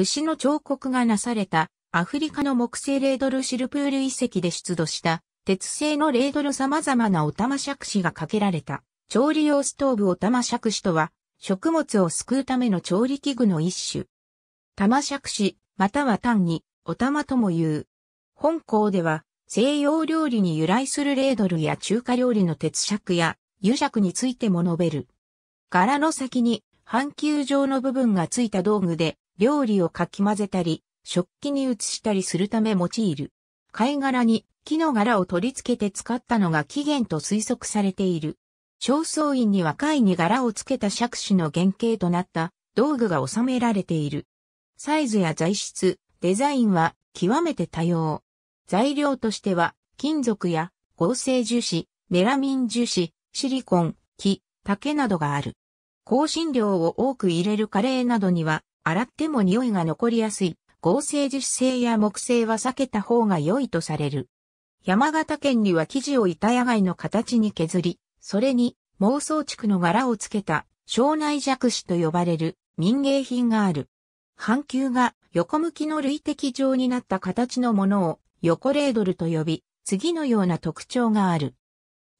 牛の彫刻がなされたアフリカの木製レードルシルプール遺跡で出土した鉄製のレードル様々なお玉杓子がかけられた調理用ストーブお玉杓子とは食物を救うための調理器具の一種。玉杓子または単にお玉とも言う。本校では西洋料理に由来するレードルや中華料理の鉄尺や油尺についても述べる。柄の先に半球状の部分がついた道具で料理をかき混ぜたり、食器に移したりするため用いる。貝殻に木の柄を取り付けて使ったのが起源と推測されている。正倉院には貝に柄を付けた杓子の原型となった道具が収められている。サイズや材質、デザインは極めて多様。材料としては金属や合成樹脂、メラミン樹脂、シリコン、木、竹などがある。香辛料を多く入れるカレーなどには洗っても匂いが残りやすい、合成樹脂製や木製は避けた方が良いとされる。山形県には生地を板屋外の形に削り、それに妄想地区の柄をつけた庄内弱視と呼ばれる民芸品がある。半球が横向きの類的状になった形のものを横レードルと呼び、次のような特徴がある。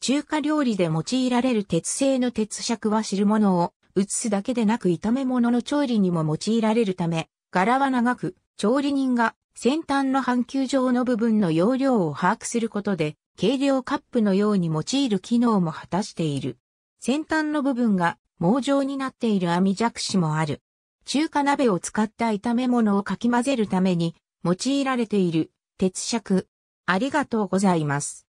中華料理で用いられる鉄製の鉄尺は汁物を移すだけでなく炒め物の調理にも用いられるため、柄は長く、調理人が先端の半球状の部分の容量を把握することで、軽量カップのように用いる機能も果たしている。先端の部分が網状になっている網弱視もある。中華鍋を使った炒め物をかき混ぜるために用いられている鉄尺。ありがとうございます。